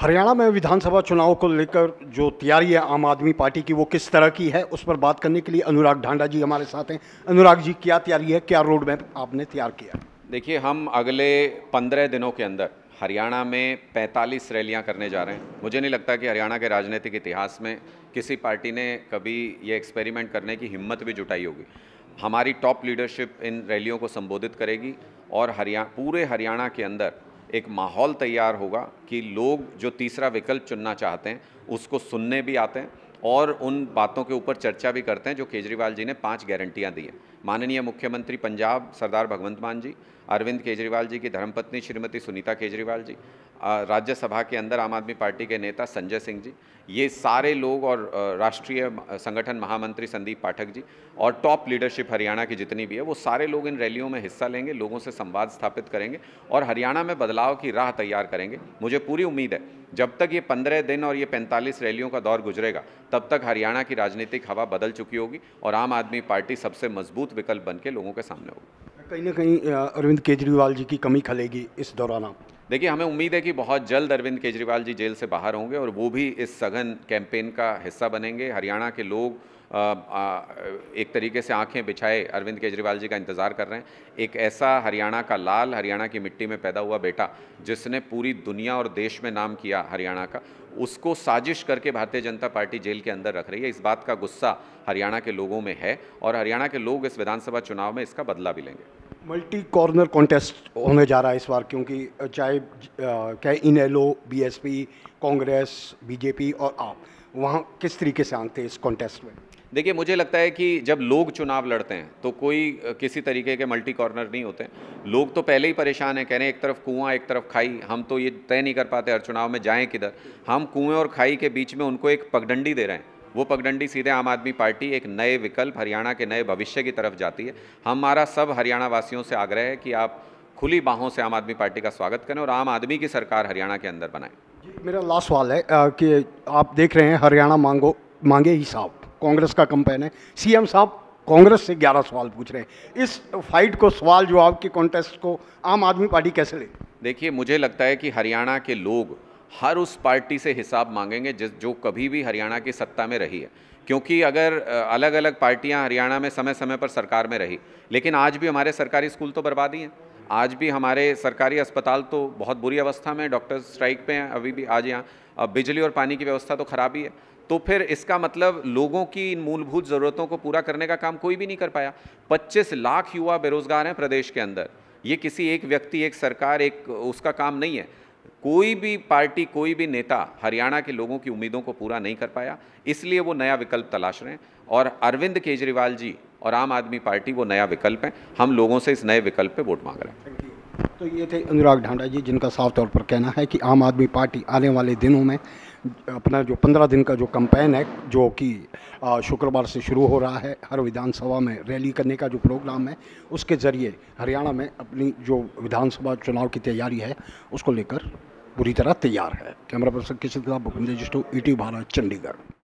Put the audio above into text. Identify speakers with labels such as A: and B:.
A: हरियाणा में विधानसभा चुनाव को लेकर जो तैयारी है आम आदमी पार्टी की वो किस तरह की है उस पर बात करने के लिए अनुराग ढांडा जी हमारे साथ हैं अनुराग जी क्या तैयारी है क्या रोड मैप आपने तैयार किया
B: देखिए हम अगले पंद्रह दिनों के अंदर हरियाणा में 45 रैलियां करने जा रहे हैं मुझे नहीं लगता कि हरियाणा के राजनीतिक इतिहास में किसी पार्टी ने कभी ये एक्सपेरिमेंट करने की हिम्मत भी जुटाई होगी हमारी टॉप लीडरशिप इन रैलियों को संबोधित करेगी और हरिया पूरे हरियाणा के अंदर एक माहौल तैयार होगा कि लोग जो तीसरा विकल्प चुनना चाहते हैं उसको सुनने भी आते हैं और उन बातों के ऊपर चर्चा भी करते हैं जो केजरीवाल जी ने पांच गारंटियां दी हैं माननीय मुख्यमंत्री पंजाब सरदार भगवंत मान जी अरविंद केजरीवाल जी की धर्मपत्नी श्रीमती सुनीता केजरीवाल जी राज्यसभा के अंदर आम आदमी पार्टी के नेता संजय सिंह जी ये सारे लोग और राष्ट्रीय संगठन महामंत्री संदीप पाठक जी और टॉप लीडरशिप हरियाणा की जितनी भी है वो सारे लोग इन रैलियों में हिस्सा लेंगे लोगों से संवाद स्थापित करेंगे और हरियाणा में बदलाव की राह तैयार करेंगे मुझे पूरी उम्मीद है जब तक ये पंद्रह दिन और ये पैंतालीस रैलियों का दौर गुजरेगा तब तक हरियाणा की राजनीतिक हवा बदल चुकी होगी और आम आदमी पार्टी सबसे मजबूत विकल्प बन के लोगों के सामने होगी
A: कहीं ना कहीं अरविंद केजरीवाल जी की कमी खलेगी इस दौरान आप
B: देखिए हमें उम्मीद है कि बहुत जल्द अरविंद केजरीवाल जी जेल से बाहर होंगे और वो भी इस सघन कैंपेन का हिस्सा बनेंगे हरियाणा के लोग आ, आ, एक तरीके से आंखें बिछाए अरविंद केजरीवाल जी का इंतज़ार कर रहे हैं एक ऐसा हरियाणा का लाल हरियाणा की मिट्टी में पैदा हुआ बेटा जिसने पूरी दुनिया और देश में नाम किया हरियाणा का उसको साजिश करके भारतीय जनता पार्टी जेल के अंदर रख रही है इस बात का गुस्सा हरियाणा के लोगों में है और हरियाणा के लोग इस विधानसभा चुनाव में इसका बदला भी लेंगे
A: मल्टी कॉर्नर कॉन्टेस्ट होने जा रहा है इस बार क्योंकि चाहे क्या इन एल ओ B S P Congress BJP और आप वहाँ किस तरीके से आंकते हैं इस कॉन्टेस्ट में
B: देखिए मुझे लगता है कि जब लोग चुनाव लड़ते हैं तो कोई किसी तरीके के मल्टी कॉर्नर नहीं होते लोग तो पहले ही परेशान हैं कह रहे हैं एक तरफ कुआं एक तरफ खाई हम तो ये तय नहीं कर पाते हर चुनाव में जाएं किधर हम कुएं और खाई के बीच में उनको एक पगडंडी दे रहे हैं वो पगडंडी सीधे आम आदमी पार्टी एक नए विकल्प हरियाणा के नए भविष्य की तरफ जाती है हमारा सब हरियाणा वासियों से आग्रह है कि आप खुली बाहों से आम आदमी पार्टी का स्वागत करें और आम आदमी की सरकार हरियाणा के अंदर बनाए
A: मेरा लास्ट सवाल है कि आप देख रहे हैं हरियाणा मांगो मांगे ही साहब कांग्रेस का कंपेन है सीएम साहब कांग्रेस से 11 सवाल पूछ रहे हैं इस फाइट को सवाल जवाब के कॉन्टेस्ट को आम आदमी पार्टी कैसे ले
B: देखिए मुझे लगता है कि हरियाणा के लोग हर उस पार्टी से हिसाब मांगेंगे जिस जो कभी भी हरियाणा की सत्ता में रही है क्योंकि अगर अलग अलग पार्टियां हरियाणा में समय समय पर सरकार में रही लेकिन आज भी हमारे सरकारी स्कूल तो बर्बाद ही हैं आज भी हमारे सरकारी अस्पताल तो बहुत बुरी अवस्था में डॉक्टर्स स्ट्राइक पे हैं अभी भी आज यहाँ अब बिजली और पानी की व्यवस्था तो खराब ही है तो फिर इसका मतलब लोगों की इन मूलभूत ज़रूरतों को पूरा करने का काम कोई भी नहीं कर पाया पच्चीस लाख युवा बेरोज़गार हैं प्रदेश के अंदर ये किसी एक व्यक्ति एक सरकार एक उसका काम नहीं है कोई भी पार्टी कोई भी नेता हरियाणा के लोगों की उम्मीदों को पूरा नहीं कर पाया इसलिए वो नया विकल्प तलाश रहे हैं और अरविंद केजरीवाल जी और आम आदमी पार्टी वो नया विकल्प है हम लोगों से इस नए विकल्प पे वोट मांग रहे हैं
A: तो ये थे अनुराग ढांडा जी जिनका साफ तौर पर कहना है कि आम आदमी पार्टी आने वाले दिनों में अपना जो पंद्रह दिन का जो कंपेन है जो कि शुक्रवार से शुरू हो रहा है हर विधानसभा में रैली करने का जो प्रोग्राम है उसके ज़रिए हरियाणा में अपनी जो विधानसभा चुनाव की तैयारी है उसको लेकर पूरी तरह तैयार है कैमरा पर्सन किशन भूपेंद्र जिस्टो ई टी भारत चंडीगढ़